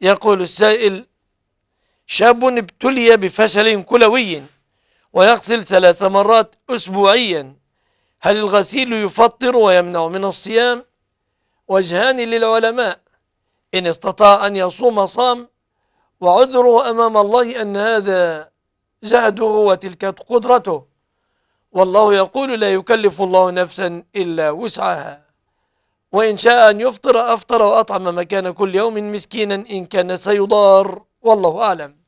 يقول السائل شاب ابتلي بفشل كلوي ويغسل ثلاث مرات أسبوعيا هل الغسيل يفطر ويمنع من الصيام وجهان للعلماء إن استطاع أن يصوم صام وعذره أمام الله أن هذا جهده وتلك قدرته والله يقول لا يكلف الله نفسا إلا وسعها وإن شاء أن يفطر أفطر وأطعم مكان كل يوم مسكينا إن كان سيضار والله أعلم